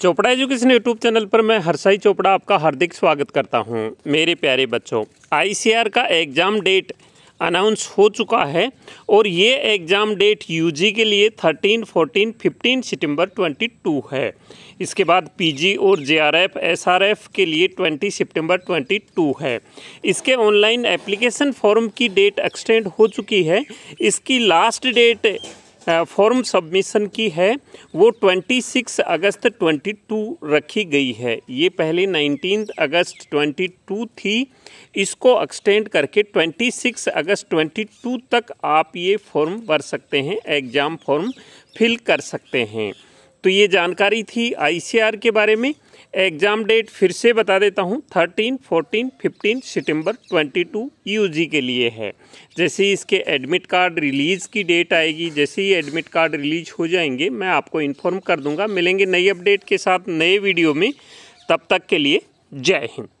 Chopra education YouTube channel पर मैं हर्षाई चोपड़ा आपका हार्दिक स्वागत करता हूं मेरे प्यारे बच्चों आईसीआर का एग्ज़ाम डेट अनाउंस हो चुका है और ये एग्ज़ाम डेट यूजी के लिए 13, 14, 15 सितंबर 22 है इसके बाद पीजी और जेआरएफ, एसआरएफ के लिए 20 सितंबर 22 है इसके ऑनलाइन एप्लीकेशन फॉर्म की डेट एक्सटेंड हो चुकी है इसकी लास्ट डेट फॉर्म सबमिशन की है वो 26 अगस्त 22 रखी गई है ये पहले 19 अगस्त 22 थी इसको एक्सटेंड करके 26 अगस्त 22 तक आप ये फॉर्म भर सकते हैं एग्ज़ाम फॉर्म फिल कर सकते हैं तो ये जानकारी थी आईसीआर के बारे में एग्ज़ाम डेट फिर से बता देता हूँ थर्टीन फोर्टीन फिफ्टीन सितंबर ट्वेंटी टू यूजी के लिए है जैसे ही इसके एडमिट कार्ड रिलीज़ की डेट आएगी जैसे ही एडमिट कार्ड रिलीज हो जाएंगे मैं आपको इन्फॉर्म कर दूंगा मिलेंगे नई अपडेट के साथ नए वीडियो में तब तक के लिए जय हिंद